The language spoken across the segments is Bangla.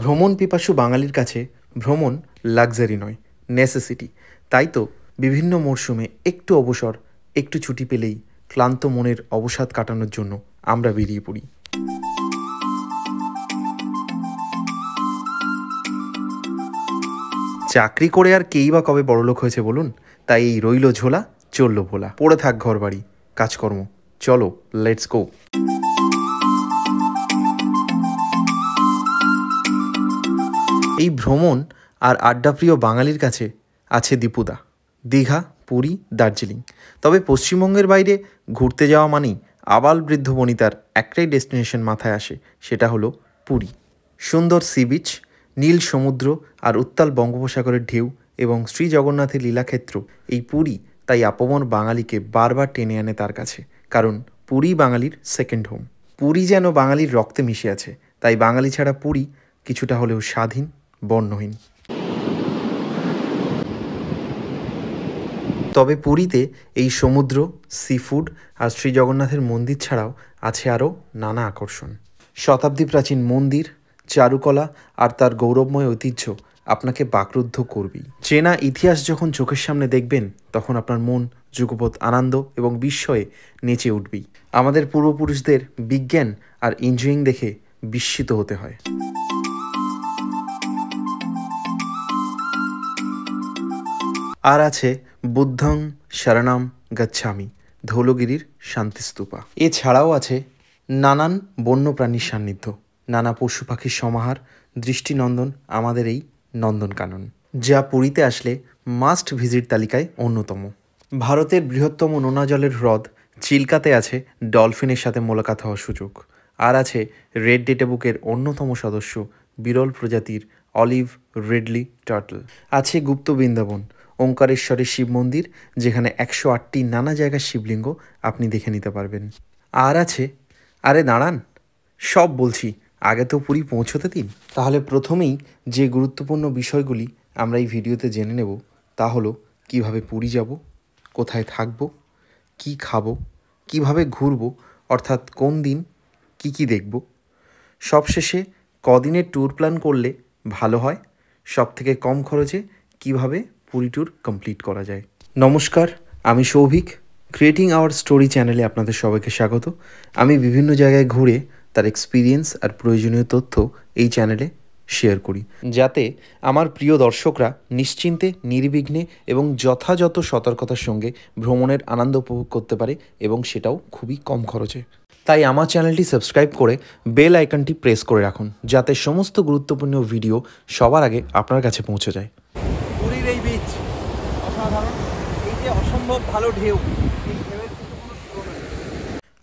ভ্রমণ পিপাসু বাঙালির কাছে ভ্রমণ লাক্সারি নয় নেসেসিটি তাই তো বিভিন্ন মরশুমে একটু অবসর একটু ছুটি পেলেই ক্লান্ত মনের অবসাদ কাটানোর জন্য আমরা বেরিয়ে পড়ি চাকরি করে আর কেই বা কবে বড়লোক হয়েছে বলুন তাই এই রইল ঝোলা চলল ভোলা পড়ে থাক ঘর বাড়ি কাজকর্ম চলো লেটস গো এই ভ্রমণ আর আড্ডাপ্রিয় বাঙালির কাছে আছে দীপুদা দীঘা পুরী দার্জিলিং তবে পশ্চিমবঙ্গের বাইরে ঘুরতে যাওয়া মানেই আবাল বৃদ্ধ বনিতার একটাই ডেস্টিনেশন মাথায় আসে সেটা হলো পুরী সুন্দর সি বিচ নীল সমুদ্র আর উত্তাল বঙ্গোপসাগরের ঢেউ এবং শ্রী জগন্নাথের লীলাক্ষেত্র এই পুরী তাই আপমন বাঙালিকে বারবার টেনে আনে তার কাছে কারণ পুরী বাঙালির সেকেন্ড হোম পুরী যেন বাঙালির রক্তে মিশে আছে তাই বাঙালি ছাড়া পুরী কিছুটা হলেও স্বাধীন বর্ণহীন তবে পুরীতে এই সমুদ্র সি ফুড আর শ্রী জগন্নাথের মন্দির ছাড়াও আছে আরও নানা আকর্ষণ শতাব্দী প্রাচীন মন্দির চারুকলা আর তার গৌরবময় ঐতিহ্য আপনাকে বাকরুদ্ধ করবেই চেনা ইতিহাস যখন চোখের সামনে দেখবেন তখন আপনার মন যুগপথ আনন্দ এবং বিস্ময়ে নেচে উঠবেই আমাদের পূর্বপুরুষদের বিজ্ঞান আর ইঞ্জিনিয়ারিং দেখে বিস্মিত হতে হয় আর আছে বুদ্ধং শরণাম গচ্ছামি ধৌলগিরির শান্তিস্তূপা এছাড়াও আছে নানান বন্যপ্রাণীর সান্নিধ্য নানা পশু পাখির সমাহার দৃষ্টিনন্দন আমাদের এই নন্দনকানন যা পুরীতে আসলে মাস্ট ভিজিট তালিকায় অন্যতম ভারতের বৃহত্তম নোনা জলের হ্রদ চিল্কাতে আছে ডলফিনের সাথে মোলাকাত হওয়ার সুযোগ আর আছে রেড ডেটেবুকের অন্যতম সদস্য বিরল প্রজাতির অলিভ রেডলি টার্টল আছে গুপ্ত বৃন্দাবন ওঙ্কারেশ্বরের শিব মন্দির যেখানে একশো আটটি নানা জায়গার শিবলিঙ্গ আপনি দেখে নিতে পারবেন আর আছে আরে দাঁড়ান সব বলছি আগে তো পুরী পৌঁছতে দিন তাহলে প্রথমেই যে গুরুত্বপূর্ণ বিষয়গুলি আমরা এই ভিডিওতে জেনে নেব তা হলো কীভাবে পুরী যাব কোথায় থাকব কি খাব কিভাবে ঘুরব অর্থাৎ কোন দিন কি কি দেখব সবশেষে কদিনের ট্যুর প্ল্যান করলে ভালো হয় সব থেকে কম খরচে কিভাবে পুরী ট্যুর কমপ্লিট করা যায় নমস্কার আমি সৌভিক ক্রিয়েটিং আওয়ার স্টোরি চ্যানেলে আপনাদের সবাইকে স্বাগত আমি বিভিন্ন জায়গায় ঘুরে তার এক্সপিরিয়েন্স আর প্রয়োজনীয় তথ্য এই চ্যানেলে শেয়ার করি যাতে আমার প্রিয় দর্শকরা নিশ্চিন্তে নির্বিঘ্নে এবং যথাযথ সতর্কতার সঙ্গে ভ্রমণের আনন্দ উপভোগ করতে পারে এবং সেটাও খুবই কম খরচে তাই আমার চ্যানেলটি সাবস্ক্রাইব করে বেল আইকনটি প্রেস করে রাখুন যাতে সমস্ত গুরুত্বপূর্ণ ভিডিও সবার আগে আপনার কাছে পৌঁছে যায় ভালো ঢেউ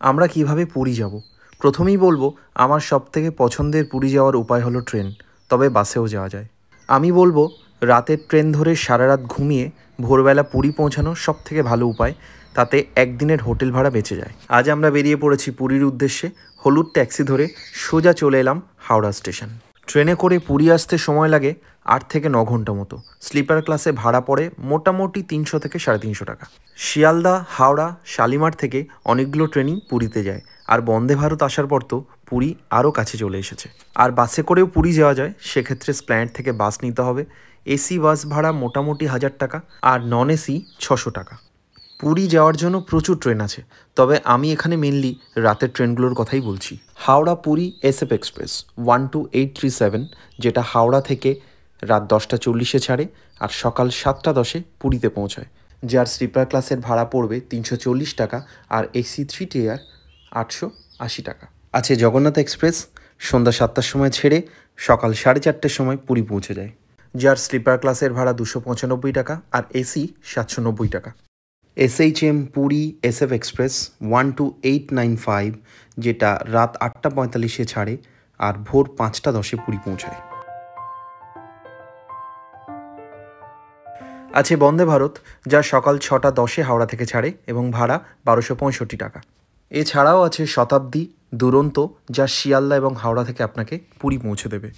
আমরা কিভাবে পুরী যাব প্রথমেই বলবো আমার সবথেকে পছন্দের পুরী যাওয়ার উপায় হলো ট্রেন তবে বাসেও যাওয়া যায় আমি বলবো রাতের ট্রেন ধরে সারা রাত ঘুমিয়ে ভোরবেলা পুরী পৌঁছানো সবথেকে ভালো উপায় তাতে একদিনের হোটেল ভাড়া বেঁচে যায় আজ আমরা বেরিয়ে পড়েছি পুরীর উদ্দেশ্যে হলুদ ট্যাক্সি ধরে সোজা চলে এলাম হাওড়া স্টেশন ট্রেনে করে পুরী আসতে সময় লাগে আট থেকে ন ঘন্টা মতো স্লিপার ক্লাসে ভাড়া পড়ে মোটামুটি তিনশো থেকে সাড়ে তিনশো টাকা শিয়ালদা হাওড়া শালিমার থেকে অনেকগুলো ট্রেনই পুরীতে যায় আর বন্দে ভারত আসার পর তো পুরী আরও কাছে চলে এসেছে আর বাসে করেও পুরী যাওয়া যায় সেক্ষেত্রে স্প্ল্যান্ড থেকে বাস নিতে হবে এসি বাস ভাড়া মোটামুটি হাজার টাকা আর নন এসি ছশো টাকা পুরী যাওয়ার জন্য প্রচুর ট্রেন আছে তবে আমি এখানে মেনলি রাতের ট্রেনগুলোর কথাই বলছি Howrah Puri F express one two eight three seven যেটা হাওড়া থেকে রাত দশটা চল্লিশে ছাড়ে আর সকাল সাতটা দশে পুরীতে পৌঁছায় যার স্লিপার ক্লাসের ভাড়া পড়বে তিনশো চল্লিশ টাকা আর এসি থ্রি টিয়ার আটশো আশি টাকা আছে জগন্নাথ এক্সপ্রেস সন্ধ্যা সাতটার সময় ছেড়ে সকাল সাড়ে চারটের সময় পুরী পৌঁছে যায় যার স্লিপার ক্লাসের ভাড়া দুশো পঁচানব্বই টাকা আর এসি সাতশো নব্বই টাকা SHM Puri SF express one two eight nine five যেটা রাত আটটা পঁয়তাল্লিশে ছাড়ে আর ভোর পাঁচটা দশে পুরী পৌঁছায় আছে বন্দে ভারত যা সকাল ছটা দশে হাওড়া থেকে ছাড়ে এবং ভাড়া বারোশো পঁয়ষট্টি টাকা এছাড়াও আছে শতাব্দী দুরন্ত যা শিয়ালদা এবং হাওড়া থেকে আপনাকে পুরী পৌঁছে দেবে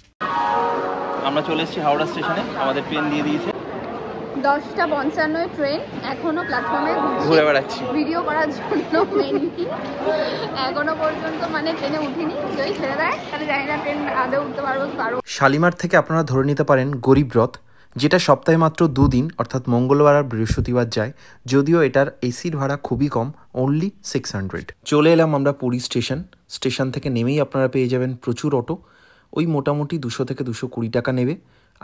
আমরা চলে এসেছি হাওড়া স্টেশনে আমাদের ট্রেন দিয়ে দিয়েছে দশটা পঞ্চান্ন ট্রেন এখনো প্ল্যাটফর্মে ঘুরে বেড়াচ্ছি ভিডিও করার জন্য এখনো পর্যন্ত মানে ট্রেনে উঠিনি যদি ছেড়ে দেয় তাহলে জানি না ট্রেন আদে উঠতে পারবো পারবো শালিমার থেকে আপনারা ধরে নিতে পারেন গরিবরথ যেটা সপ্তাহে মাত্র দুদিন অর্থাৎ মঙ্গলবার আর বৃহস্পতিবার যায় যদিও এটার এসির ভাড়া খুবই কম অনলি সিক্স চলে এলাম আমরা পুরী স্টেশন স্টেশন থেকে নেমেই আপনারা পেয়ে যাবেন প্রচুর অটো ওই মোটামুটি দুশো থেকে দুশো টাকা নেবে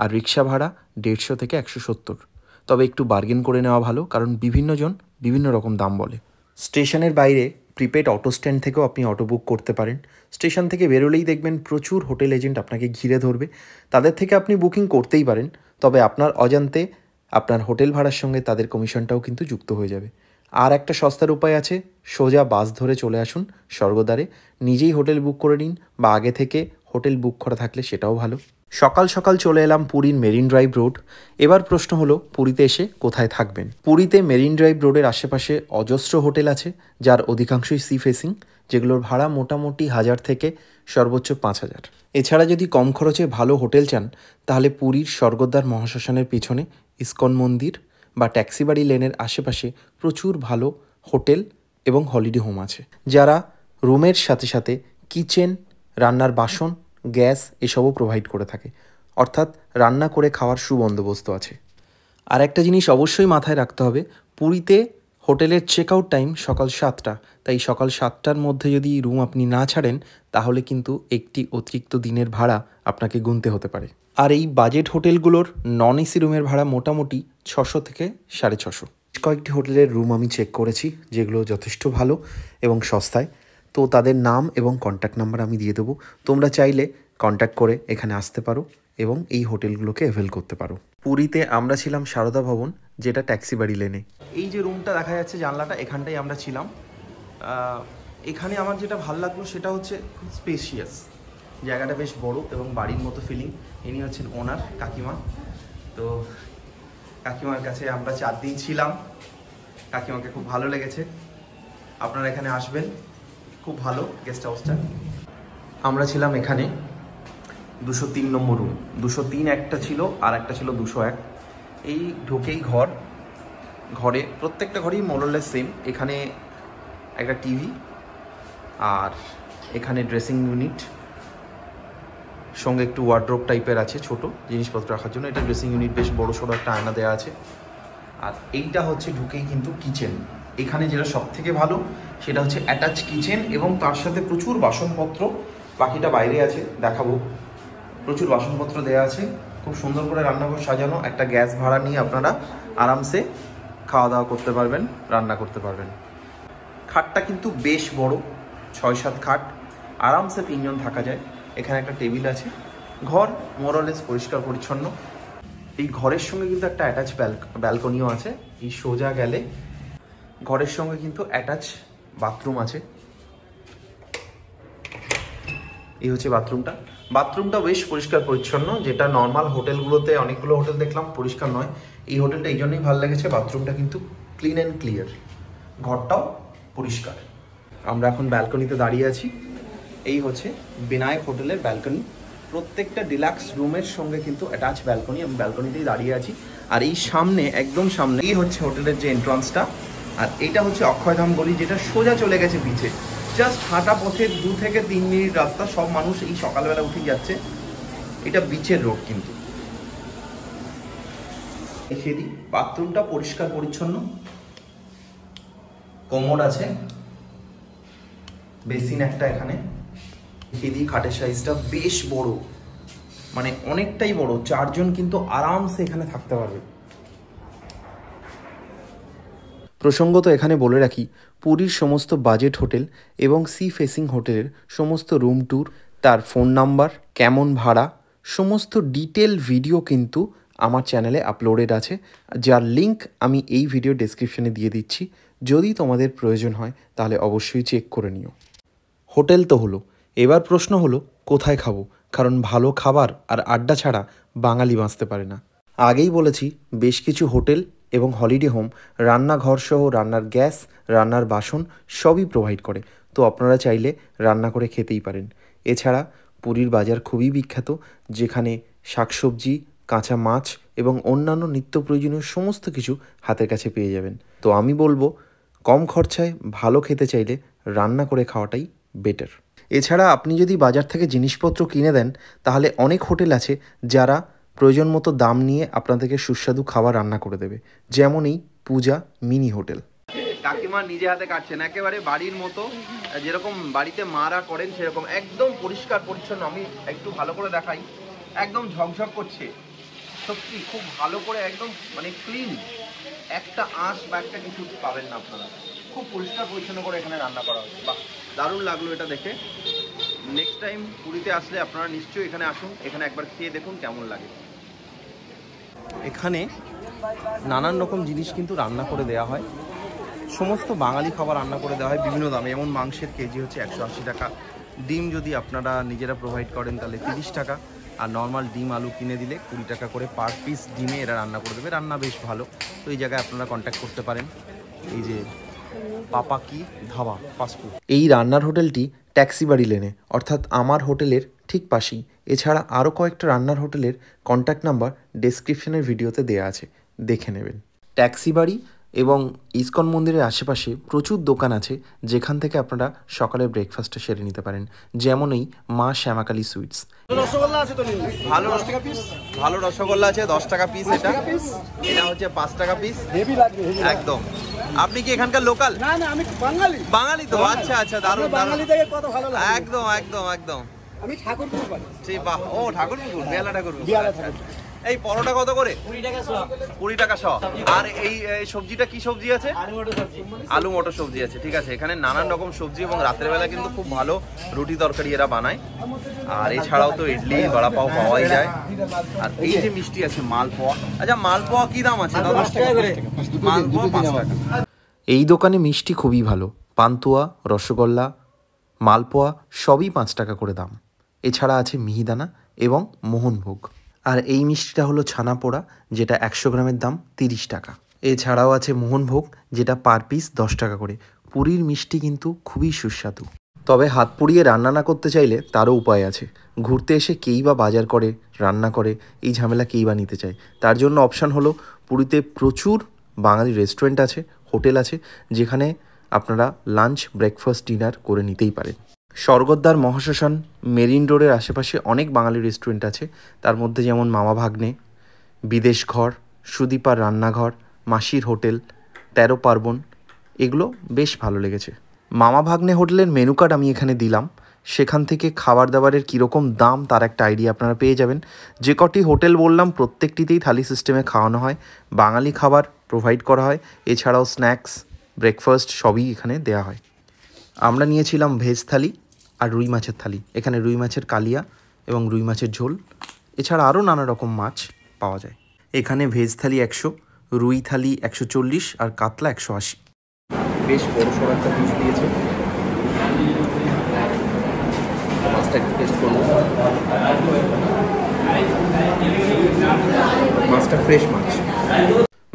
আর রিক্সা ভাড়া দেড়শো থেকে একশো তবে একটু বার্গেন করে নেওয়া ভালো কারণ বিভিন্নজন বিভিন্ন রকম দাম বলে স্টেশনের বাইরে প্রিপেড অটো স্ট্যান্ড থেকেও আপনি অটো বুক করতে পারেন স্টেশন থেকে বেরোলেই দেখবেন প্রচুর হোটেল এজেন্ট আপনাকে ঘিরে ধরবে তাদের থেকে আপনি বুকিং করতেই পারেন তবে আপনার অজান্তে আপনার হোটেল ভাড়ার সঙ্গে তাদের কমিশনটাও কিন্তু যুক্ত হয়ে যাবে আর একটা সস্তার উপায় আছে সোজা বাস ধরে চলে আসুন স্বর্গদ্বারে নিজেই হোটেল বুক করে নিন বা আগে থেকে হোটেল বুক করা থাকলে সেটাও ভালো সকাল সকাল চলে এলাম পুরীর মেরিন ড্রাইভ রোড এবার প্রশ্ন হলো পুরীতে এসে কোথায় থাকবেন পুরীতে মেরিন ড্রাইভ রোডের আশেপাশে অজস্র হোটেল আছে যার অধিকাংশই সি ফেসিং যেগুলোর ভাড়া মোটামুটি হাজার থেকে সর্বোচ্চ পাঁচ হাজার এছাড়া যদি কম খরচে ভালো হোটেল চান তাহলে পুরীর স্বর্গদ্বার মহাশ্মশানের পিছনে ইস্কন মন্দির বা ট্যাক্সিবাড়ি লেনের আশেপাশে প্রচুর ভালো হোটেল এবং হলিডে হোম আছে যারা রুমের সাথে সাথে কিচেন রান্নার বাসন গ্যাস এসবও প্রোভাইড করে থাকে অর্থাৎ রান্না করে খাওয়ার সুবন্দোবস্ত আছে আর একটা জিনিস অবশ্যই মাথায় রাখতে হবে পুরীতে হোটেলের চেক আউট টাইম সকাল সাতটা তাই সকাল সাতটার মধ্যে যদি রুম আপনি না ছাড়েন তাহলে কিন্তু একটি অতিরিক্ত দিনের ভাড়া আপনাকে গুনতে হতে পারে আর এই বাজেট হোটেলগুলোর নন এসি রুমের ভাড়া মোটামুটি ছশো থেকে সাড়ে ছশো কয়েকটি হোটেলের রুম আমি চেক করেছি যেগুলো যথেষ্ট ভালো এবং সস্তায় তো তাদের নাম এবং কন্ট্যাক্ট নাম্বার আমি দিয়ে দেবো তোমরা চাইলে কন্ট্যাক্ট করে এখানে আসতে পারো এবং এই হোটেলগুলোকে অ্যাভেল করতে পারো পুরীতে আমরা ছিলাম সারদা ভবন যেটা ট্যাক্সি বাড়ি লেনে এই যে রুমটা দেখা যাচ্ছে জানলাটা এখানটাই আমরা ছিলাম এখানে আমার যেটা ভাল লাগলো সেটা হচ্ছে খুব স্পেশিয়াস জায়গাটা বেশ বড় এবং বাড়ির মতো ফিলিং ইনি হচ্ছেন ওনার কাকিমা তো কাকিমার কাছে আমরা চার দিন ছিলাম কাকিমাকে খুব ভালো লেগেছে আপনারা এখানে আসবেন খুব ভালো গেস্ট হাউসটা আমরা ছিলাম এখানে দুশো তিন নম্বর রুম দুশো তিন একটা ছিল আর একটা ছিল দুশো এক এই ঢুকেই ঘর ঘরে প্রত্যেকটা ঘরেই মোরলেস সেম এখানে একটা টিভি আর এখানে ড্রেসিং ইউনিট সঙ্গে একটু ওয়ার্ড্রোপ টাইপের আছে ছোট জিনিসপত্র রাখার জন্য এটা ড্রেসিং ইউনিট বেশ বড় সড়ো একটা আয়না দেওয়া আছে আর এইটা হচ্ছে ঢুকেই কিন্তু কিচেন এখানে যেটা সব থেকে ভালো সেটা হচ্ছে অ্যাটাচ কিচেন এবং তার সাথে প্রচুর বাসনপত্র বাকিটা বাইরে আছে দেখাবো প্রচুর বাসনপত্র দেওয়া আছে খুব সুন্দর করে রান্নাঘর সাজানো একটা গ্যাস ভাড়া নিয়ে আপনারা আরামসে খাওয়া দাওয়া করতে পারবেন রান্না করতে পারবেন খাটটা কিন্তু বেশ বড় ছয় সাত খাট আরামসে তিনজন থাকা যায় এখানে একটা টেবিল আছে ঘর মোরলেস পরিষ্কার পরিচ্ছন্ন এই ঘরের সঙ্গে কিন্তু একটা অ্যাটাচ ব্যালকনিও আছে এই সোজা গেলে ঘরের সঙ্গে কিন্তু অ্যাটাচ বাথরুম আছে এই হচ্ছে বাথরুমটা বাথরুমটা বেশ পরিষ্কার পরিচ্ছন্ন যেটা নর্মাল হোটেলগুলোতে অনেকগুলো হোটেল দেখলাম পরিষ্কার নয় এই হোটেলটা এই জন্যই ভালো লেগেছে বাথরুমটা কিন্তু ক্লিন অ্যান্ড ক্লিয়ার ঘরটাও পরিষ্কার আমরা এখন ব্যালকনিতে দাঁড়িয়ে আছি এই হচ্ছে বিনায়ক হোটেলের ব্যালকনি প্রত্যেকটা ডিলাক্স রুমের সঙ্গে কিন্তু অ্যাটাচ ব্যালকনি আমি ব্যালকনিতেই দাঁড়িয়ে আছি আর এই সামনে একদম সামনে এই হচ্ছে হোটেলের যে এন্ট্রান্সটা আর এটা হচ্ছে অক্ষয়ধাম গলি যেটা সোজা চলে গেছে পিছে জাস্ট হাঁটা পথের দু থেকে তিন মিনিট রাস্তা সব মানুষ এই সকালবেলা উঠে যাচ্ছে এটা বিচের রোড কিন্তু রেখে দিই বাথরুমটা পরিষ্কার পরিচ্ছন্ন কোমর আছে বেসিন একটা এখানে রেখে দিই খাটের সাইজটা বেশ বড় মানে অনেকটাই বড় চারজন কিন্তু আরামসে এখানে থাকতে পারবে প্রসঙ্গত এখানে বলে রাখি পুরীর সমস্ত বাজেট হোটেল এবং সি ফেসিং হোটেলের সমস্ত রুম ট্যুর তার ফোন নাম্বার কেমন ভাড়া সমস্ত ডিটেল ভিডিও কিন্তু আমার চ্যানেলে আপলোডেড আছে যার লিংক আমি এই ভিডিও ডেসক্রিপশনে দিয়ে দিচ্ছি যদি তোমাদের প্রয়োজন হয় তাহলে অবশ্যই চেক করে নিও হোটেল তো হলো এবার প্রশ্ন হলো কোথায় খাবো কারণ ভালো খাবার আর আড্ডা ছাড়া বাঙালি বাঁচতে পারে না আগেই বলেছি বেশ কিছু হোটেল এবং হলিডে হোম রান্নাঘর সহ রান্নার গ্যাস রান্নার বাসন সবই প্রোভাইড করে তো আপনারা চাইলে রান্না করে খেতেই পারেন এছাড়া পুরীর বাজার খুবই বিখ্যাত যেখানে শাকসবজি কাঁচা মাছ এবং অন্যান্য নিত্য প্রয়োজনীয় সমস্ত কিছু হাতের কাছে পেয়ে যাবেন তো আমি বলবো কম খরচায় ভালো খেতে চাইলে রান্না করে খাওয়াটাই বেটার এছাড়া আপনি যদি বাজার থেকে জিনিসপত্র কিনে দেন তাহলে অনেক হোটেল আছে যারা প্রয়োজন মতো দাম নিয়ে আপনাদেরকে সুস্বাদু খাবার রান্না করে দেবে যেমন এই পূজা মিনি হোটেল কাকিমা নিজে হাতে কাটছেন একেবারে বাড়ির মতো যেরকম বাড়িতে মারা করেন সেরকম একদম পরিষ্কার পরিচ্ছন্ন আমি একটু ভালো করে দেখাই একদম ঝকঝক করছে সত্যি খুব ভালো করে একদম মানে ক্লিন একটা আঁশ বা একটা কিছু পাবেন না আপনারা খুব পরিষ্কার পরিচ্ছন্ন করে এখানে রান্না করা হচ্ছে বাহ দারুণ লাগলো এটা দেখে নেক্সট টাইম পুরীতে আসলে আপনারা নিশ্চয়ই এখানে আসুন এখানে একবার খেয়ে দেখুন কেমন লাগে এখানে নানান রকম জিনিস কিন্তু রান্না করে দেয়া হয় সমস্ত বাঙালি খাবার রান্না করে দেওয়া হয় বিভিন্ন দামে যেমন মাংসের কেজি হচ্ছে একশো টাকা ডিম যদি আপনারা নিজেরা প্রোভাইড করেন তাহলে তিরিশ টাকা আর নর্মাল ডিম আলু কিনে দিলে কুড়ি টাকা করে পার পিস ডিমে এরা রান্না করে দেবে রান্না বেশ ভালো তো এই জায়গায় আপনারা কন্ট্যাক্ট করতে পারেন এই যে পাপাকি ধাবা ফাস্টফুড এই রান্নার হোটেলটি ট্যাক্সি বাড়ি লেনে অর্থাৎ আমার হোটেলের ঠিক পাশেই এছাড়া আরও কয়েকটা রান্নার হোটেলের কন্ট্যাক্ট নাম্বার ডেসক্রিপশনের ভিডিওতে দেয়া আছে দেখে নেবেন ট্যাক্সি বাড়ি এবং ইস্কন মন্দিরের আশেপাশে প্রচুর দোকান আছে যেখান থেকে আপনারা সকালে ব্রেকফাস্টটা সেরে নিতে পারেন যেমন এই মা শ্যামাকালী সুইটস রসগোল্লা আছে তো ভালো টাকা পিস ভালো রসগোল্লা আছে দশ টাকা পিস এটা এটা হচ্ছে পাঁচ টাকা পিস হেভি লাগবে একদম আপনি কি এখানকার লোকাল না না আমি বাঙালি বাঙালি তো আচ্ছা আচ্ছা দারুণ বাঙালি কত ভালো লাগে একদম একদম একদম আমি ঠাকুরপুর বাহ ও ঠাকুরপুর বেলা ঠাকুরপুর বেলা ঠাকুরপুর এই পরোটা কত করে কুড়ি টাকা শ আর এই সবজিটা কি সবজি আছে আলু মটর সবজি আছে ঠিক আছে এখানে নানান রকম সবজি এবং রাতের বেলা কিন্তু খুব ভালো রুটি তরকারি এরা বানায় আর এছাড়াও তো ইডলি বড়াপাও পাওয়াই যায় আর এই যে মিষ্টি আছে মালপোয়া আচ্ছা মালপোয়া কি দাম আছে মালপোয়া টাকা এই দোকানে মিষ্টি খুবই ভালো পান্তুয়া রসগোল্লা মালপোয়া সবই পাঁচ টাকা করে দাম এছাড়া আছে মিহিদানা এবং মোহনভোগ আর এই মিষ্টিটা হলো ছানা পোড়া যেটা একশো গ্রামের দাম তিরিশ টাকা এছাড়াও আছে মোহনভোগ যেটা পার পিস দশ টাকা করে পুরীর মিষ্টি কিন্তু খুবই সুস্বাদু তবে হাত পুড়িয়ে রান্না না করতে চাইলে তারও উপায় আছে ঘুরতে এসে কেই বা বাজার করে রান্না করে এই ঝামেলা কেই বা নিতে চায় তার জন্য অপশান হলো পুরীতে প্রচুর বাঙালি রেস্টুরেন্ট আছে হোটেল আছে যেখানে আপনারা লাঞ্চ ব্রেকফাস্ট ডিনার করে নিতেই পারেন স্বর্গদ্বার মহাশ্মশান মেরিন রোডের আশেপাশে অনেক বাঙালি রেস্টুরেন্ট আছে তার মধ্যে যেমন মামা ভাগ্নে বিদেশ ঘর সুদীপার রান্নাঘর মাসির হোটেল তেরো পার্বণ এগুলো বেশ ভালো লেগেছে মামা ভাগ্নে হোটেলের মেনু কার্ড আমি এখানে দিলাম সেখান থেকে খাবার দাবারের কীরকম দাম তার একটা আইডিয়া আপনারা পেয়ে যাবেন যে কটি হোটেল বললাম প্রত্যেকটিতেই থালি সিস্টেমে খাওয়ানো হয় বাঙালি খাবার প্রোভাইড করা হয় এছাড়াও স্ন্যাক্স ব্রেকফাস্ট সবই এখানে দেয়া হয় আমরা নিয়েছিলাম ভেজ থালি আর রুই মাছের থালি এখানে রুই মাছের কালিয়া এবং রুই মাছের ঝোল এছাড়া আরও নানা রকম মাছ পাওয়া যায় এখানে ভেজ থালি একশো রুই থালি একশো চল্লিশ আর কাতলা একশো আশি বেশ বড় সড় একটা পিস দিয়েছে মাছটা একটু টেস্ট করবো মাছটা ফ্রেশ মাছ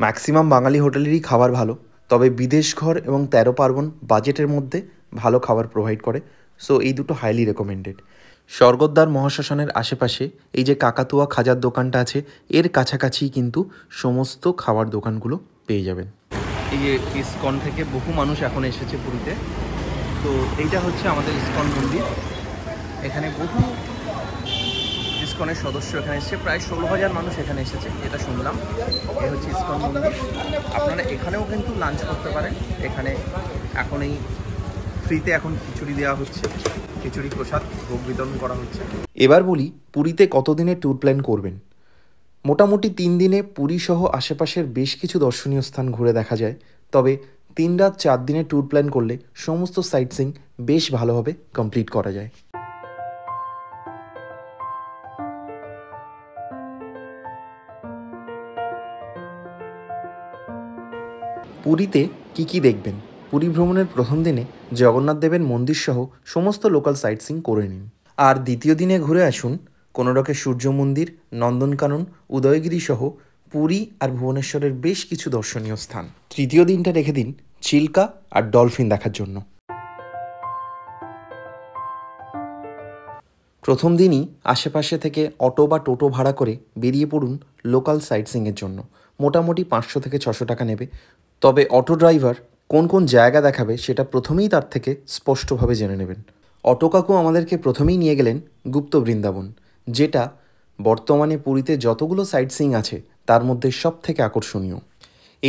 ম্যাক্সিমাম বাঙালি হোটেলেরই খাবার ভালো তবে বিদেশ ঘর এবং তেরো পার্বণ বাজেটের মধ্যে ভালো খাবার প্রোভাইড করে সো এই দুটো হাইলি রেকমেন্ডেড স্বর্গদ্বার মহাশ্মশানের আশেপাশে এই যে কাকাতুয়া খাজার দোকানটা আছে এর কাছাকাছি কিন্তু সমস্ত খাবার দোকানগুলো পেয়ে যাবেন এই ইস্কন থেকে বহু মানুষ এখন এসেছে পুরীতে তো এইটা হচ্ছে আমাদের ইস্কন মন্দির এখানে বহু ইস্কনের সদস্য এখানে এসেছে প্রায় ষোলো হাজার মানুষ এখানে এসেছে যেটা শুনলাম এ হচ্ছে ইস্কন মন্দির আপনারা এখানেও কিন্তু লাঞ্চ করতে পারেন এখানে এখন এই ফ্রিতে এখন খিচুড়ি দেওয়া হচ্ছে খিচুড়ি প্রসাদ ভোগ বিতরণ করা হচ্ছে এবার বলি পুরীতে কতদিনের ট্যুর প্ল্যান করবেন মোটামুটি তিন দিনে পুরী সহ আশেপাশের বেশ কিছু দর্শনীয় স্থান ঘুরে দেখা যায় তবে তিন রাত চার দিনের ট্যুর প্ল্যান করলে সমস্ত সাইট সিং বেশ ভালোভাবে কমপ্লিট করা যায় পুরীতে কি কি দেখবেন পুরী ভ্রমণের প্রথম দিনে জগন্নাথ দেবের মন্দিরসহ সমস্ত লোকাল সাইট সিং করে নিন আর দ্বিতীয় দিনে ঘুরে আসুন কোনোরকের সূর্য মন্দির নন্দনকানন উদয়গিরি সহ পুরী আর ভুবনেশ্বরের বেশ কিছু দর্শনীয় স্থান তৃতীয় দিনটা রেখে দিন চিল্কা আর ডলফিন দেখার জন্য প্রথম দিনই আশেপাশে থেকে অটো বা টোটো ভাড়া করে বেরিয়ে পড়ুন লোকাল সাইট সিংয়ের জন্য মোটামুটি পাঁচশো থেকে ছশো টাকা নেবে তবে অটো ড্রাইভার কোন কোন জায়গা দেখাবে সেটা প্রথমেই তার থেকে স্পষ্টভাবে জেনে নেবেন অটো কাকু আমাদেরকে প্রথমেই নিয়ে গেলেন গুপ্ত বৃন্দাবন যেটা বর্তমানে পুরীতে যতগুলো সাইট সিং আছে তার মধ্যে সব থেকে আকর্ষণীয়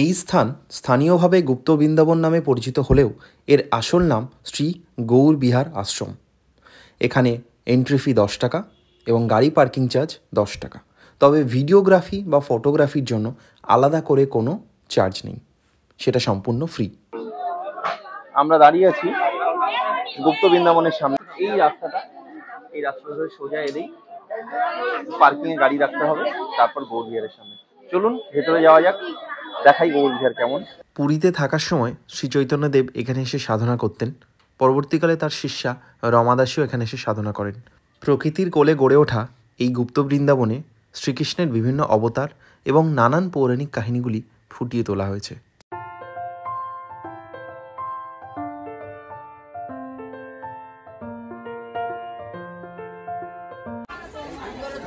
এই স্থান স্থানীয়ভাবে গুপ্ত বৃন্দাবন নামে পরিচিত হলেও এর আসল নাম শ্রী গৌর বিহার আশ্রম এখানে এন্ট্রি ফি দশ টাকা এবং গাড়ি পার্কিং চার্জ দশ টাকা তবে ভিডিওগ্রাফি বা ফটোগ্রাফির জন্য আলাদা করে কোনো চার্জ নেই সেটা সম্পূর্ণ ফ্রি আমরা দাঁড়িয়ে আছি গুপ্ত বৃন্দাবনের সামনে এই রাস্তাটা এই রাস্তা ধরে সোজা এলেই পার্কিং এ গাড়ি রাখতে হবে তারপর গৌর বিহারের সামনে চলুন ভেতরে যাওয়া যাক দেখাই গৌর বিহার কেমন পুরীতে থাকার সময় শ্রী দেব এখানে এসে সাধনা করতেন পরবর্তীকালে তার শিষ্যা রমাদাসীও এখানে এসে সাধনা করেন প্রকৃতির কোলে গড়ে ওঠা এই গুপ্ত বৃন্দাবনে শ্রীকৃষ্ণের বিভিন্ন অবতার এবং নানান পৌরাণিক কাহিনীগুলি ফুটিয়ে তোলা হয়েছে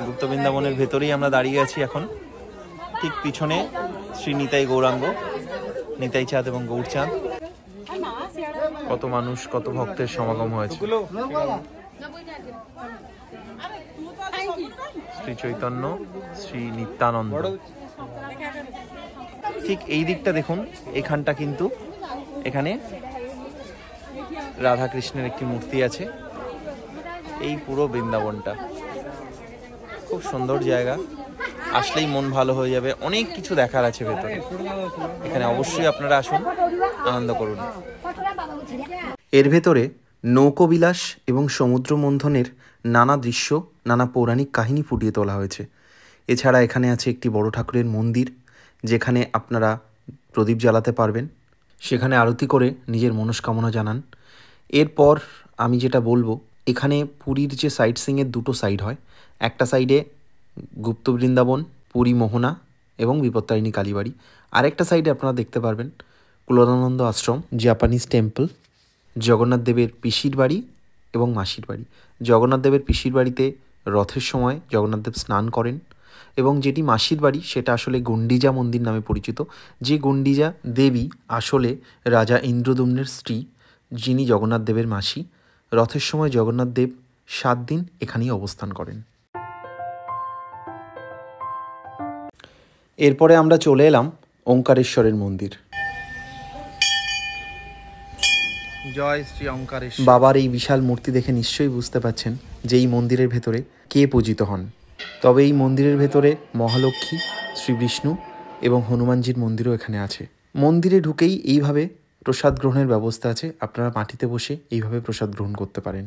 গুপ্ত বৃন্দাবনের ভেতরেই আমরা দাঁড়িয়ে আছি এখন ঠিক পিছনে শ্রী নিতাই গৌরাঙ্গ নিতাই চাঁদ এবং গৌরচাঁদ কত মানুষ কত ভক্তের সমাগম হয়েছে শ্রী চৈতন্য শ্রী নিত্যানন্দ ঠিক এই দিকটা দেখুন এখানটা কিন্তু এখানে রাধা কৃষ্ণের একটি মূর্তি আছে এই পুরো বৃন্দাবনটা খুব সুন্দর জায়গা আসলেই মন ভালো হয়ে যাবে অনেক কিছু দেখার আছে ভেতরে এখানে অবশ্যই আপনারা আসুন আনন্দ করুন এর ভেতরে নৌকবিলাস এবং সমুদ্র মন্থনের নানা দৃশ্য নানা পৌরাণিক কাহিনী ফুটিয়ে তোলা হয়েছে এছাড়া এখানে আছে একটি বড় ঠাকুরের মন্দির যেখানে আপনারা প্রদীপ জ্বালাতে পারবেন সেখানে আরতি করে নিজের মনস্কামনা জানান এরপর আমি যেটা বলবো এখানে পুরীর যে সাইট সিংয়ের দুটো সাইড হয় একটা সাইডে গুপ্ত বৃন্দাবন পুরী মোহনা এবং বিপত্তারিণী কালীবাড়ি আরেকটা সাইডে আপনারা দেখতে পারবেন কুলদানন্দ আশ্রম জাপানিজ টেম্পল জগন্নাথ দেবের পিসির বাড়ি এবং মাসির বাড়ি জগন্নাথ দেবের পিসির বাড়িতে রথের সময় জগন্নাথ দেব স্নান করেন এবং যেটি মাসির বাড়ি সেটা আসলে গণ্ডিজা মন্দির নামে পরিচিত যে গন্ডিজা দেবী আসলে রাজা ইন্দ্রদুম্নের স্ত্রী যিনি জগন্নাথ দেবের মাসি রথের সময় জগন্নাথ দেব সাত দিন এখানেই অবস্থান করেন এরপরে আমরা চলে এলাম ওঙ্কারেশ্বরের মন্দির জয় শ্রী বাবার এই বিশাল মূর্তি দেখে নিশ্চয়ই বুঝতে পাচ্ছেন যে এই মন্দিরের ভেতরে কে পূজিত হন তবে এই মন্দিরের ভেতরে মহালক্ষ্মী শ্রী বিষ্ণু এবং হনুমানজির মন্দিরও এখানে আছে মন্দিরে ঢুকেই এইভাবে প্রসাদ গ্রহণের ব্যবস্থা আছে আপনারা মাটিতে বসে এইভাবে প্রসাদ গ্রহণ করতে পারেন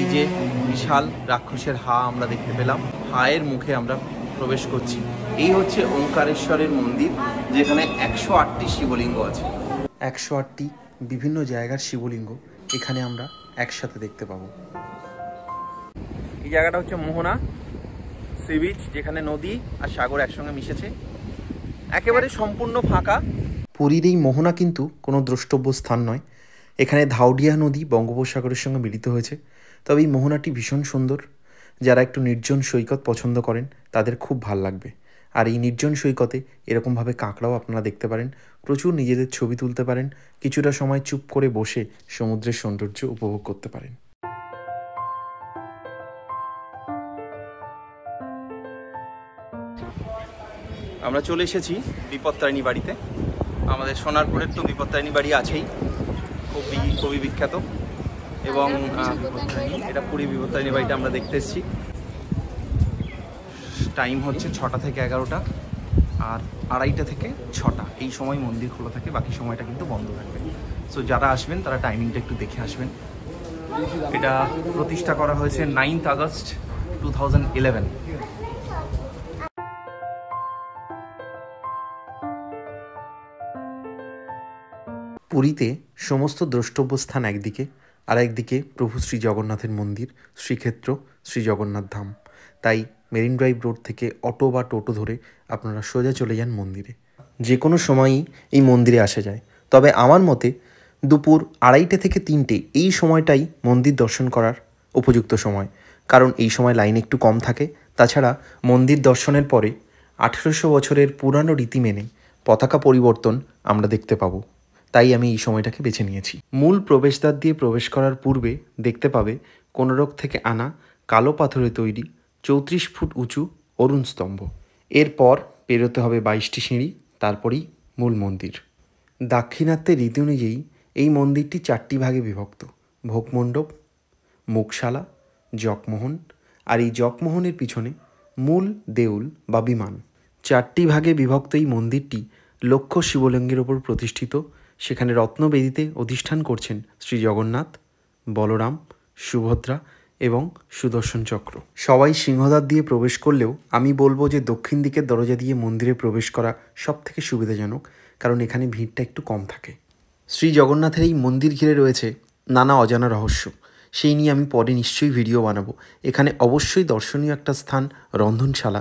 এই যে বিশাল রাক্ষসের হা আমরা দেখতে পেলাম হায়ের মুখে আমরা প্রবেশ করছি এই হচ্ছে ওঙ্কারেশ্বরের মন্দির যেখানে একশো আটটি শিবলিঙ্গ আছে একশো আটটি বিভিন্ন জায়গার শিবলিঙ্গ এখানে আমরা একসাথে দেখতে পাবো এই জায়গাটা হচ্ছে মোহনা সি বিচ যেখানে নদী আর সাগর একসঙ্গে মিশেছে একেবারে সম্পূর্ণ ফাঁকা পুরীর এই মোহনা কিন্তু কোনো দ্রষ্টব্য স্থান নয় এখানে ধাউডিয়া নদী বঙ্গোপসাগরের সঙ্গে মিলিত হয়েছে তবে এই মোহনাটি ভীষণ সুন্দর যারা একটু নির্জন সৈকত পছন্দ করেন তাদের খুব ভাল লাগবে আর এই নির্জন সৈকতে এরকমভাবে কাঁকড়াও আপনারা দেখতে পারেন প্রচুর নিজেদের ছবি তুলতে পারেন কিছুটা সময় চুপ করে বসে সমুদ্রের সৌন্দর্য উপভোগ করতে পারেন আমরা চলে এসেছি বিপত্তারিণী বাড়িতে আমাদের সোনারপুরের তো বিপত্তারিণী বাড়ি আছেই খুবই খুবই বিখ্যাত এবং এটা পুরী বিপত্তারিণী বাড়িটা আমরা দেখতে এসেছি টাইম হচ্ছে ছটা থেকে এগারোটা আর আড়াইটা থেকে ছটা এই সময় মন্দির খোলা থাকে বাকি সময়টা কিন্তু বন্ধ থাকবে সো যারা আসবেন তারা টাইমিংটা একটু দেখে আসবেন এটা প্রতিষ্ঠা করা হয়েছে ninth August two thousand eleven পুরীতে সমস্ত দ্রষ্টব্য স্থান একদিকে আর একদিকে প্রভু শ্রী জগন্নাথের মন্দির শ্রীক্ষেত্র শ্রী জগন্নাথ ধাম তাই মেরিন ড্রাইভ রোড থেকে অটো বা টোটো ধরে আপনারা সোজা চলে যান মন্দিরে যে কোনো সময়ই এই মন্দিরে আসা যায় তবে আমার মতে দুপুর আড়াইটে থেকে তিনটে এই সময়টাই মন্দির দর্শন করার উপযুক্ত সময় কারণ এই সময় লাইন একটু কম থাকে তাছাড়া মন্দির দর্শনের পরে আঠেরোশো বছরের পুরানো রীতি মেনে পতাকা পরিবর্তন আমরা দেখতে পাবো তাই আমি এই সময়টাকে বেছে নিয়েছি মূল প্রবেশদ্বার দিয়ে প্রবেশ করার পূর্বে দেখতে পাবে কোনোরক থেকে আনা কালো পাথরে তৈরি চৌত্রিশ ফুট উঁচু অরুণ স্তম্ভ এরপর পেরোতে হবে বাইশটি সিঁড়ি তারপরেই মূল মন্দির দাক্ষিণাত্যের রীতি অনুযায়ী এই মন্দিরটি চারটি ভাগে বিভক্ত ভোগমণ্ডপ মুখশালা জকমোহন আর এই জকমোহনের পিছনে মূল দেউল বা বিমান চারটি ভাগে বিভক্ত এই মন্দিরটি লক্ষ্য শিবলিঙ্গের ওপর প্রতিষ্ঠিত সেখানে রত্নবেদিতে অধিষ্ঠান করছেন শ্রী জগন্নাথ বলরাম সুভদ্রা এবং সুদর্শন চক্র সবাই সিংহদ্বার দিয়ে প্রবেশ করলেও আমি বলবো যে দক্ষিণ দিকের দরজা দিয়ে মন্দিরে প্রবেশ করা সব থেকে সুবিধাজনক কারণ এখানে ভিড়টা একটু কম থাকে শ্রী জগন্নাথের এই মন্দির ঘিরে রয়েছে নানা অজানা রহস্য সেই নিয়ে আমি পরে নিশ্চয়ই ভিডিও বানাবো এখানে অবশ্যই দর্শনীয় একটা স্থান রন্ধনশালা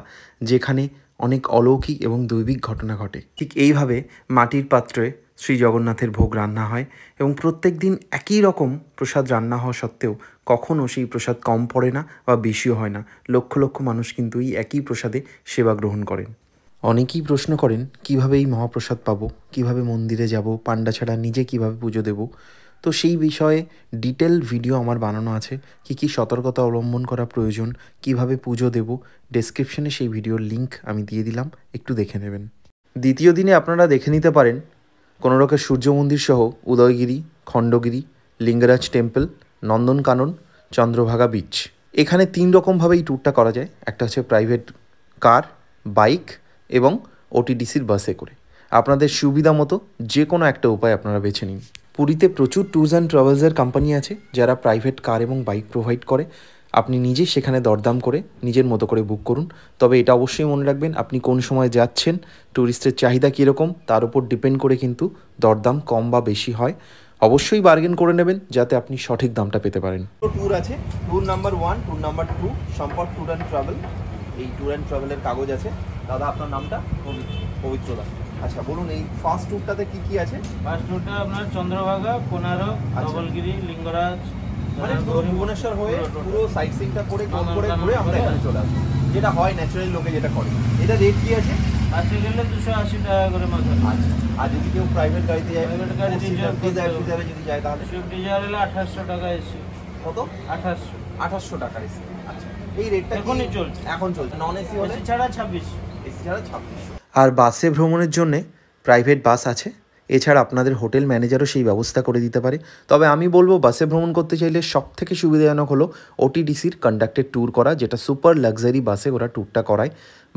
যেখানে অনেক অলৌকিক এবং দৈবিক ঘটনা ঘটে ঠিক এইভাবে মাটির পাত্রে শ্রী জগন্নাথের ভোগ রান্না হয় এবং প্রত্যেক দিন একই রকম প্রসাদ রান্না হওয়া সত্ত্বেও কখনও সেই প্রসাদ কম পড়ে না বা বেশিও হয় না লক্ষ লক্ষ মানুষ কিন্তু এই একই প্রসাদে সেবা গ্রহণ করেন অনেকেই প্রশ্ন করেন কিভাবে এই মহাপ্রসাদ পাবো কিভাবে মন্দিরে যাব পাণ্ডা ছাড়া নিজে কিভাবে পুজো দেব তো সেই বিষয়ে ডিটেল ভিডিও আমার বানানো আছে কি কি সতর্কতা অবলম্বন করা প্রয়োজন কিভাবে পুজো দেব ডেসক্রিপশনে সেই ভিডিওর লিংক আমি দিয়ে দিলাম একটু দেখে নেবেন দ্বিতীয় দিনে আপনারা দেখে নিতে পারেন কোনোরকের সূর্য মন্দির সহ উদয়গিরি খণ্ডগিরি লিঙ্গরাজ টেম্পল নন্দনকানন চন্দ্রভাগা বিচ এখানে তিন রকমভাবে এই ট্যুরটা করা যায় একটা হচ্ছে প্রাইভেট কার বাইক এবং ওটিডিসির বাসে করে আপনাদের সুবিধা মতো যে কোনো একটা উপায় আপনারা বেছে নিন পুরীতে প্রচুর ট্যুরস অ্যান্ড ট্রাভেলসের কোম্পানি আছে যারা প্রাইভেট কার এবং বাইক প্রোভাইড করে আপনি নিজে সেখানে দরদাম করে নিজের মতো করে বুক করুন তবে এটা অবশ্যই মনে রাখবেন আপনি কোন সময় যাচ্ছেন ট্যুরিস্টের চাহিদা কীরকম তার উপর ডিপেন্ড করে কিন্তু দরদাম কম বা বেশি হয় অবশ্যই বার্গেন করে নেবেন যাতে আপনি সঠিক দামটা পেতে পারেন ট্যুর আছে tour number one tour number two Sampad tour and travel এই ট্যুর অ্যান্ড ট্রাভেলের কাগজ আছে দাদা আপনার নামটা পবিত্রদা আচ্ছা বলুন এই ফার্স্ট ট্যুরটাতে কী কী আছে ফার্স্ট ট্যুরটা আপনার চন্দ্রভাগা কোনারক আচ্ছা। ধবলগিরি লিঙ্গরাজ মানে ভুবনেশ্বর হয়ে পুরো সাইট সিনটা করে কম করে ঘুরে আমরা এখানে চলে আসবো যেটা হয় ন্যাচারাল লোকে যেটা করে এটা রেট কি আছে দুশো আশি টাকা করে আচ্ছা। আর যদি কেউ প্রাইভেট গাড়িতে যায় প্রাইভেট গাড়ি যদি যায় তাহলে আঠাশশো টাকা আঠাশশো টাকা আচ্ছা এই রেটটা এখনই চলছে এখন চলছে নন এসি ছাড়া ছাব্বিশ এসি ছাড়া ছাব্বিশ আর বাসে ভ্রমণের জন্যে প্রাইভেট বাস আছে এছাড়া আপনাদের হোটেল ম্যানেজারও সেই ব্যবস্থা করে দিতে পারে তবে আমি বলবো বাসে ভ্রমণ করতে চাইলে সব থেকে সুবিধাজনক হলো ওটিডিসির কন্ডাক্টেড ট্যুর করা যেটা সুপার লাক্সারি বাসে ওরা ট্যুরটা করায়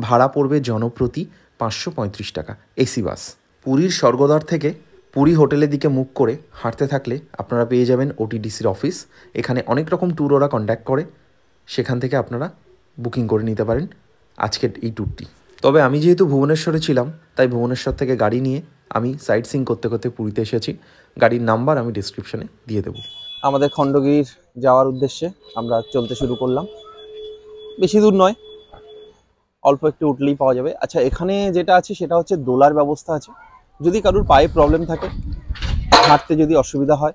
ভাড়া পড়বে জনপ্রতি পাঁচশো পঁয়ত্রিশ টাকা এসি বাস পুরীর স্বর্গদ্বার থেকে পুরী হোটেলের দিকে মুখ করে হাঁটতে থাকলে আপনারা পেয়ে যাবেন ওটিডিসির অফিস এখানে অনেক রকম ট্যুর ওরা কন্ডাক্ট করে সেখান থেকে আপনারা বুকিং করে নিতে পারেন আজকের এই ট্যুরটি তবে আমি যেহেতু ভুবনেশ্বরে ছিলাম তাই ভুবনেশ্বর থেকে গাড়ি নিয়ে আমি সাইট সিং করতে করতে পুরীতে এসেছি গাড়ির নাম্বার আমি ডিসক্রিপশানে দিয়ে দেব আমাদের খণ্ডগিরির যাওয়ার উদ্দেশ্যে আমরা চলতে শুরু করলাম বেশি দূর নয় অল্প একটু উঠলেই পাওয়া যাবে আচ্ছা এখানে যেটা আছে সেটা হচ্ছে দোলার ব্যবস্থা আছে যদি কারোর পায়ে প্রবলেম থাকে হাঁটতে যদি অসুবিধা হয়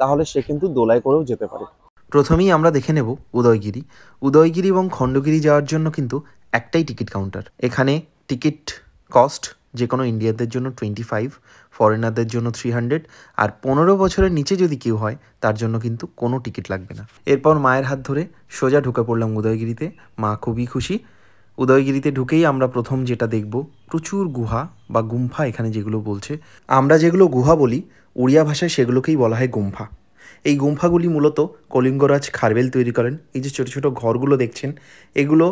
তাহলে সে কিন্তু দোলায় করেও যেতে পারে প্রথমেই আমরা দেখে নেব উদয়গিরি উদয়গিরি এবং খণ্ডগিরি যাওয়ার জন্য কিন্তু একটাই টিকিট কাউন্টার এখানে টিকিট কস্ট যে কোনো ইন্ডিয়াদের জন্য টোয়েন্টি ফাইভ ফরেনারদের জন্য থ্রি হান্ড্রেড আর পনেরো বছরের নিচে যদি কেউ হয় তার জন্য কিন্তু কোনো টিকিট লাগবে না এরপর মায়ের হাত ধরে সোজা ঢুকে পড়লাম উদয়গিরিতে মা খুবই খুশি উদয়গিরিতে ঢুকেই আমরা প্রথম যেটা দেখব প্রচুর গুহা বা গুম্ফা এখানে যেগুলো বলছে আমরা যেগুলো গুহা বলি উড়িয়া ভাষায় সেগুলোকেই বলা হয় গুম্ফা এই গুম্ফাগুলি মূলত কলিঙ্গরাজ খারবেল তৈরি করেন এই যে ছোটো ছোটো ঘরগুলো দেখছেন এগুলো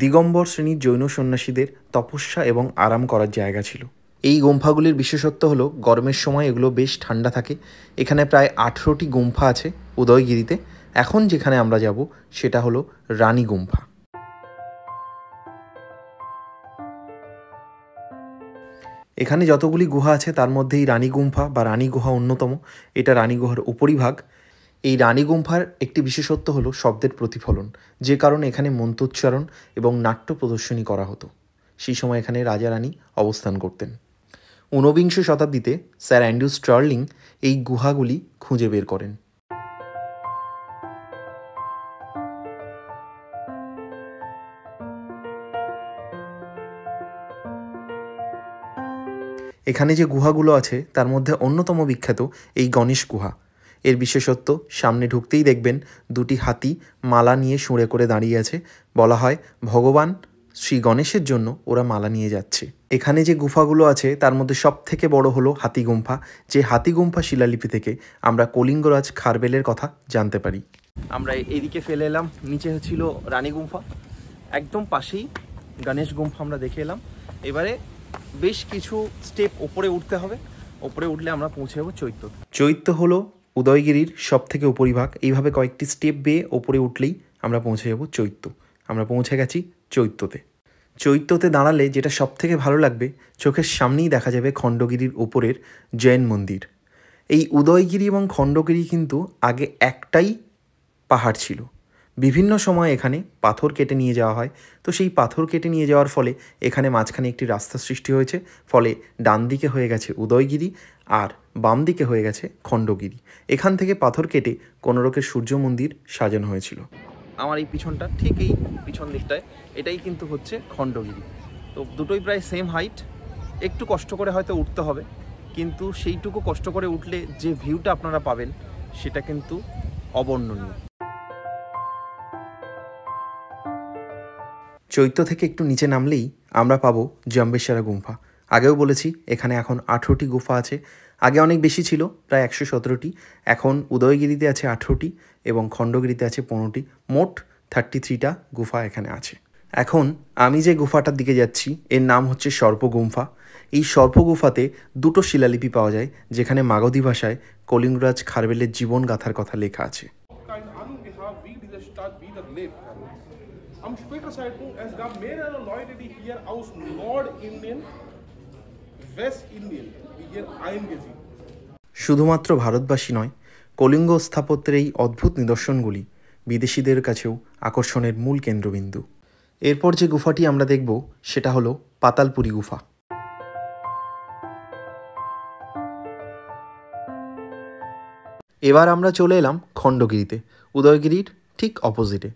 দিগম্বর শ্রেণীর জৈন সন্ন্যাসীদের তপস্যা এবং আরাম করার জায়গা ছিল এই গুম্ফাগুলির বিশেষত্ব হলো গরমের সময় এগুলো বেশ ঠান্ডা থাকে এখানে প্রায় আঠেরোটি গুম্ফা আছে উদয়গিরিতে এখন যেখানে আমরা যাব সেটা হলো রানী গুম্ফা এখানে যতগুলি গুহা আছে তার মধ্যেই রানী গুম্ফা বা রানী গুহা অন্যতম এটা রানী গুহার উপরিভাগ এই রানী গুম্ফার একটি বিশেষত্ব হলো শব্দের প্রতিফলন যে কারণে এখানে মন্ত্রোচ্চারণ এবং নাট্য প্রদর্শনী করা হতো সেই সময় এখানে রাজা রানী অবস্থান করতেন ঊনবিংশ শতাব্দীতে স্যার অ্যান্ড্রু স্টার্লিং এই গুহাগুলি খুঁজে বের করেন এখানে যে গুহাগুলো আছে তার মধ্যে অন্যতম বিখ্যাত এই গণেশ গুহা এর বিশেষত্ব সামনে ঢুকতেই দেখবেন দুটি হাতি মালা নিয়ে সুঁড়ে করে দাঁড়িয়ে আছে বলা হয় ভগবান শ্রী গণেশের জন্য ওরা মালা নিয়ে যাচ্ছে এখানে যে গুফাগুলো আছে তার মধ্যে সব থেকে বড় হলো হাতি গুম্ফা যে হাতি গুম্ফা শিলালিপি থেকে আমরা কলিঙ্গরাজ খারবেলের কথা জানতে পারি আমরা এদিকে ফেলে এলাম নিচে ছিল রানী গুম্ফা একদম পাশেই গণেশ গুম্ফা আমরা দেখে এলাম এবারে বেশ কিছু স্টেপ ওপরে উঠতে হবে ওপরে উঠলে আমরা পৌঁছে যাবো চৈত্য চৈত্য হলো উদয়গিরির সব থেকে উপরিভাগ এইভাবে কয়েকটি স্টেপ বেয়ে ওপরে উঠলেই আমরা পৌঁছে যাব চৈত্য আমরা পৌঁছে গেছি চৈত্যতে চৈত্যতে দাঁড়ালে যেটা সব থেকে ভালো লাগবে চোখের সামনেই দেখা যাবে খণ্ডগিরির ওপরের জৈন মন্দির এই উদয়গিরি এবং খণ্ডগিরি কিন্তু আগে একটাই পাহাড় ছিল বিভিন্ন সময় এখানে পাথর কেটে নিয়ে যাওয়া হয় তো সেই পাথর কেটে নিয়ে যাওয়ার ফলে এখানে মাঝখানে একটি রাস্তা সৃষ্টি হয়েছে ফলে ডান দিকে হয়ে গেছে উদয়গিরি আর বাম দিকে হয়ে গেছে খণ্ডগিরি এখান থেকে পাথর কেটে কোনোরকের সূর্য মন্দির সাজানো হয়েছিল আমার এই পিছনটা ঠিক এই পিছন দিকটায় এটাই কিন্তু হচ্ছে খণ্ডগিরি তো দুটোই প্রায় সেম হাইট একটু কষ্ট করে হয়তো উঠতে হবে কিন্তু সেইটুকু কষ্ট করে উঠলে যে ভিউটা আপনারা পাবেন সেটা কিন্তু অবর্ণনীয় চৈত্র থেকে একটু নিচে নামলেই আমরা পাবো জম্বেশ্বরা গুম্ফা আগেও বলেছি এখানে এখন আঠেরোটি গুফা আছে আগে অনেক বেশি ছিল প্রায় একশো সতেরোটি এখন উদয়গিরিতে আছে আঠেরোটি এবং খণ্ডগিরিতে আছে পনেরোটি মোট থার্টি থ্রিটা গুফা এখানে আছে এখন আমি যে গুফাটার দিকে যাচ্ছি এর নাম হচ্ছে সর্পগুম্ফা এই সর্পগুফাতে দুটো শিলালিপি পাওয়া যায় যেখানে মাগধী ভাষায় কলিঙ্গরাজ খারবেলের জীবন গাথার কথা লেখা আছে am শুধুমাত্র ভারতবাসী নয় কলিঙ্গ স্থাপত্যের এই অদ্ভুত নিদর্শনগুলি বিদেশিদের কাছেও আকর্ষণের মূল কেন্দ্রবিন্দু এরপর যে গুফাটি আমরা দেখব সেটা হলো পাতালপুরি গুফা এবার আমরা চলে এলাম খণ্ডগিরিতে উদয়গিরির ঠিক অপোজিটে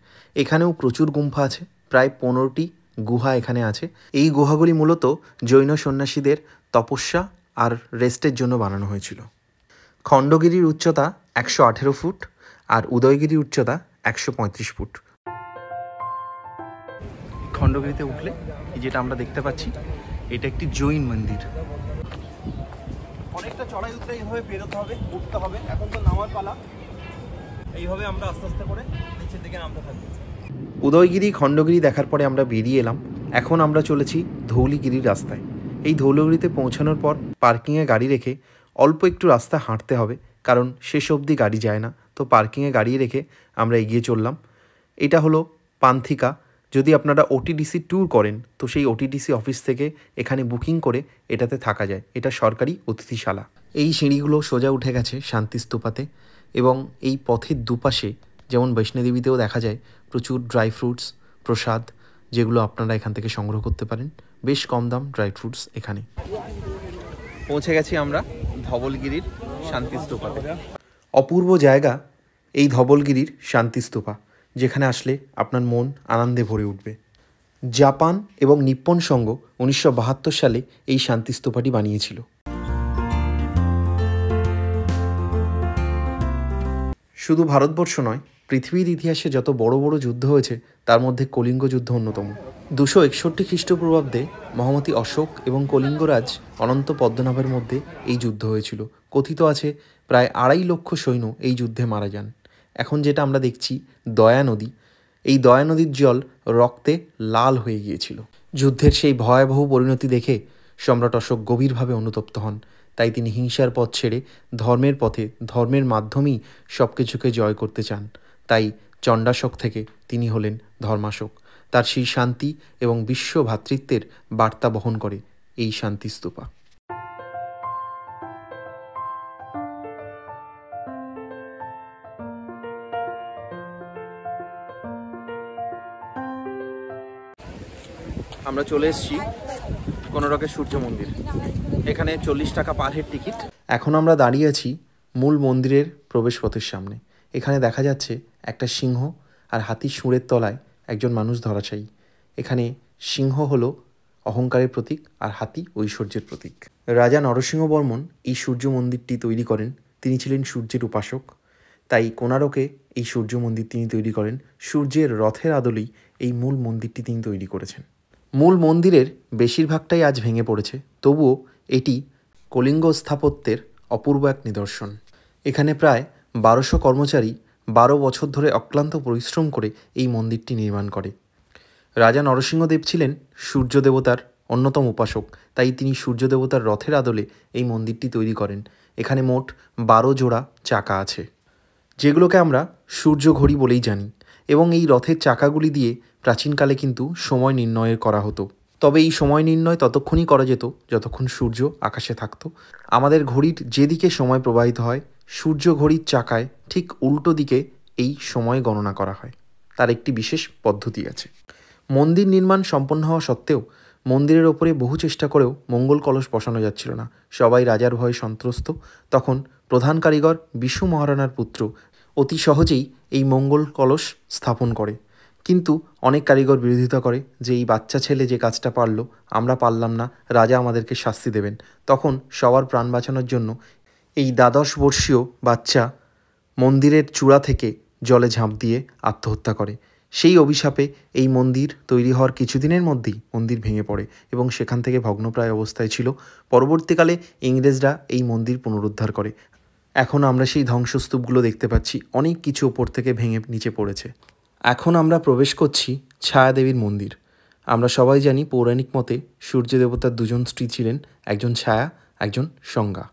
এখানেও প্রচুর গুম্ফা আছে প্রায় পনেরোটি গুহা এখানে আছে এই গুহাগুলি মূলত জৈন সন্ন্যাসীদের তপস্যা আর রেস্টের জন্য বানানো হয়েছিল খণ্ডগিরির উচ্চতা একশো আঠেরো ফুট আর উদয়গিরির উচ্চতা একশো পঁয়ত্রিশ ফুট খণ্ডগিরিতে উঠলে যেটা আমরা দেখতে পাচ্ছি এটা একটি জৈন মন্দির অনেকটা চড়াই এইভাবে বেরোতে হবে উঠতে হবে এখন তো নামার পালা এইভাবে আমরা আস্তে আস্তে করে নিচের দিকে নামতে থাকবো উদয়গিরি খণ্ডগিরি দেখার পরে আমরা বেরিয়ে এলাম এখন আমরা চলেছি ধৌলিগিরির রাস্তায় এই ধৌলগুড়িতে পৌঁছানোর পর পার্কিংয়ে গাড়ি রেখে অল্প একটু রাস্তা হাঁটতে হবে কারণ শেষ অবধি গাড়ি যায় না তো পার্কিংয়ে গাড়ি রেখে আমরা এগিয়ে চললাম এটা হলো পান্থিকা যদি আপনারা ওটিডিসি ট্যুর করেন তো সেই ওটিডিসি অফিস থেকে এখানে বুকিং করে এটাতে থাকা যায় এটা সরকারি অতিথিশালা এই সিঁড়িগুলো সোজা উঠে গেছে শান্তিস্তূপাতে এবং এই পথের দুপাশে যেমন বৈষ্ণোদেবীতেও দেখা যায় প্রচুর ড্রাই ফ্রুটস প্রসাদ যেগুলো আপনারা এখান থেকে সংগ্রহ করতে পারেন বেশ কম দাম ড্রাই ফ্রুটস এখানে পৌঁছে গেছি আমরা ধবলগিরির শান্তিস্তূপাতে অপূর্ব জায়গা এই ধবলগিরির শান্তিস্তূপা যেখানে আসলে আপনার মন আনন্দে ভরে উঠবে জাপান এবং নিপ্পন সঙ্গ উনিশশো সালে এই শান্তিস্তূপাটি বানিয়েছিল শুধু ভারতবর্ষ নয় পৃথিবীর ইতিহাসে যত বড় বড় যুদ্ধ হয়েছে তার মধ্যে কলিঙ্গ যুদ্ধ অন্যতম দুশো একষট্টি খ্রিস্টপূর্বাব্দে মহামতি অশোক এবং কলিঙ্গরাজ অনন্ত পদ্মনাভের মধ্যে এই যুদ্ধ হয়েছিল কথিত আছে প্রায় আড়াই লক্ষ সৈন্য এই যুদ্ধে মারা যান এখন যেটা আমরা দেখছি দয়া নদী এই দয়া নদীর জল রক্তে লাল হয়ে গিয়েছিল যুদ্ধের সেই ভয়াবহ পরিণতি দেখে সম্রাট অশোক গভীরভাবে অনুতপ্ত হন তাই তিনি হিংসার পথ ছেড়ে ধর্মের পথে ধর্মের মাধ্যমেই সব কিছুকে জয় করতে চান তাই চণ্ডাশোক থেকে তিনি হলেন ধর্মাশোক তার সেই শান্তি এবং বিশ্ব ভ্রাতৃত্বের বার্তা বহন করে এই শান্তি স্তূপা আমরা চলে এসেছি কোনোরকের সূর্য মন্দির এখানে চল্লিশ টাকা পার হেড টিকিট এখন আমরা দাঁড়িয়ে আছি মূল মন্দিরের প্রবেশপথের সামনে এখানে দেখা যাচ্ছে একটা সিংহ আর হাতির সুরের তলায় একজন মানুষ ধরাশায়ী এখানে সিংহ হলো অহংকারের প্রতীক আর হাতি ঐশ্বর্যের প্রতীক রাজা নরসিংহ বর্মন এই সূর্য মন্দিরটি তৈরি করেন তিনি ছিলেন সূর্যের উপাসক তাই কোনারকে এই সূর্য মন্দির তিনি তৈরি করেন সূর্যের রথের আদলেই এই মূল মন্দিরটি তিনি তৈরি করেছেন মূল মন্দিরের বেশিরভাগটাই আজ ভেঙে পড়েছে তবুও এটি কলিঙ্গ স্থাপত্যের অপূর্ব এক নিদর্শন এখানে প্রায় বারোশো কর্মচারী বারো বছর ধরে অক্লান্ত পরিশ্রম করে এই মন্দিরটি নির্মাণ করে রাজা নরসিংহদেব ছিলেন সূর্য দেবতার অন্যতম উপাসক তাই তিনি সূর্য দেবতার রথের আদলে এই মন্দিরটি তৈরি করেন এখানে মোট বারো জোড়া চাকা আছে যেগুলোকে আমরা সূর্য ঘড়ি বলেই জানি এবং এই রথের চাকাগুলি দিয়ে প্রাচীনকালে কিন্তু সময় নির্ণয়ের করা হতো তবে এই সময় নির্ণয় ততক্ষণই করা যেত যতক্ষণ সূর্য আকাশে থাকতো আমাদের ঘড়ির যেদিকে সময় প্রবাহিত হয় সূর্য ঘড়ির চাকায় ঠিক উল্টো দিকে এই সময় গণনা করা হয় তার একটি বিশেষ পদ্ধতি আছে মন্দির নির্মাণ সম্পন্ন হওয়া সত্ত্বেও মন্দিরের ওপরে বহু চেষ্টা করেও মঙ্গল কলস বসানো যাচ্ছিল না সবাই রাজার ভয়ে সন্ত্রস্ত তখন প্রধান কারিগর বিশু মহারানার পুত্র অতি সহজেই এই মঙ্গল কলস স্থাপন করে কিন্তু অনেক কারিগর বিরোধিতা করে যে এই বাচ্চা ছেলে যে কাজটা পারল আমরা পারলাম না রাজা আমাদেরকে শাস্তি দেবেন তখন সবার প্রাণ বাঁচানোর জন্য এই দ্বাদশ বর্ষীয় বাচ্চা মন্দিরের চূড়া থেকে জলে ঝাঁপ দিয়ে আত্মহত্যা করে সেই অভিশাপে এই মন্দির তৈরি হওয়ার কিছুদিনের মধ্যেই মন্দির ভেঙে পড়ে এবং সেখান থেকে ভগ্নপ্রায় অবস্থায় ছিল পরবর্তীকালে ইংরেজরা এই মন্দির পুনরুদ্ধার করে এখন আমরা সেই ধ্বংসস্তূপগুলো দেখতে পাচ্ছি অনেক কিছু ওপর থেকে ভেঙে নিচে পড়েছে এখন আমরা প্রবেশ করছি ছায়াদেবীর মন্দির আমরা সবাই জানি পৌরাণিক মতে সূর্য দেবতার দুজন স্ত্রী ছিলেন একজন ছায়া একজন সংজ্ঞা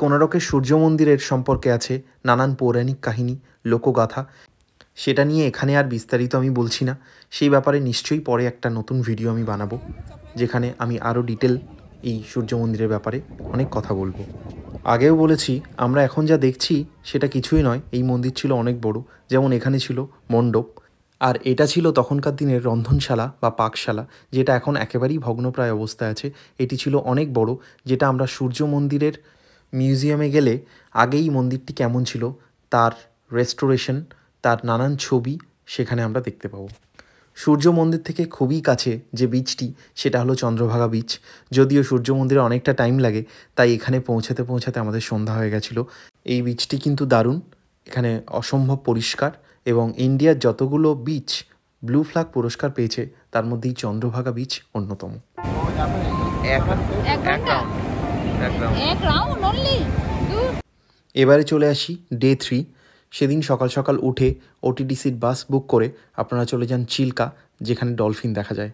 কোনারকের সূর্য মন্দিরের সম্পর্কে আছে নানান পৌরাণিক কাহিনী লোকগাথা সেটা নিয়ে এখানে আর বিস্তারিত আমি বলছি না সেই ব্যাপারে নিশ্চয়ই পরে একটা নতুন ভিডিও আমি বানাবো যেখানে আমি আরও ডিটেল এই সূর্য মন্দিরের ব্যাপারে অনেক কথা বলবো আগেও বলেছি আমরা এখন যা দেখছি সেটা কিছুই নয় এই মন্দির ছিল অনেক বড় যেমন এখানে ছিল মণ্ডপ আর এটা ছিল তখনকার দিনের রন্ধনশালা বা পাকশালা যেটা এখন একেবারেই ভগ্নপ্রায় অবস্থায় আছে এটি ছিল অনেক বড় যেটা আমরা সূর্য মন্দিরের মিউজিয়ামে গেলে আগেই মন্দিরটি কেমন ছিল তার রেস্টোরেশন তার নানান ছবি সেখানে আমরা দেখতে পাবো সূর্য মন্দির থেকে খুবই কাছে যে বিচটি সেটা হলো চন্দ্রভাগা বিচ যদিও সূর্য মন্দিরে অনেকটা টাইম লাগে তাই এখানে পৌঁছাতে পৌঁছাতে আমাদের সন্ধ্যা হয়ে গেছিলো এই বিচটি কিন্তু দারুণ এখানে অসম্ভব পরিষ্কার এবং ইন্ডিয়ার যতগুলো বিচ ব্লু ফ্ল্যাগ পুরস্কার পেয়েছে তার মধ্যেই চন্দ্রভাগা বিচ অন্যতম এবারে চলে আসি ডে থ্রি সেদিন সকাল সকাল উঠে ওটিডিসির বাস বুক করে আপনারা চলে যান চিল্কা যেখানে ডলফিন দেখা যায়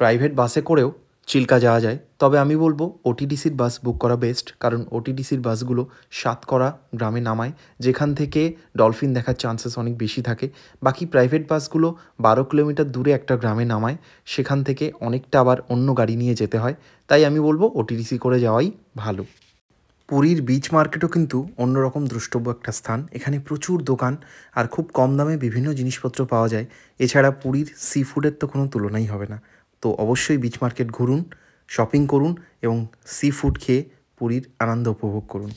প্রাইভেট বাসে করেও চিল্কা যাওয়া যায় তবে আমি বলবো ওটিডিসির বাস বুক করা বেস্ট কারণ ওটিডিসির বাসগুলো সাতকরা গ্রামে নামায় যেখান থেকে ডলফিন দেখার চান্সেস অনেক বেশি থাকে বাকি প্রাইভেট বাসগুলো বারো কিলোমিটার দূরে একটা গ্রামে নামায় সেখান থেকে অনেকটা আবার অন্য গাড়ি নিয়ে যেতে হয় তাই আমি বলবো ওটিডিসি করে যাওয়াই ভালো পুরীর বিচ মার্কেটও কিন্তু অন্যরকম দ্রষ্টব্য একটা স্থান এখানে প্রচুর দোকান আর খুব কম দামে বিভিন্ন জিনিসপত্র পাওয়া যায় এছাড়া পুরীর সি ফুডের তো কোনো তুলনাই হবে না তো অবশ্যই বিচ মার্কেট ঘুরুন শপিং করুন এবং সি ফুড খেয়ে পুরীর আনন্দ উপভোগ করুন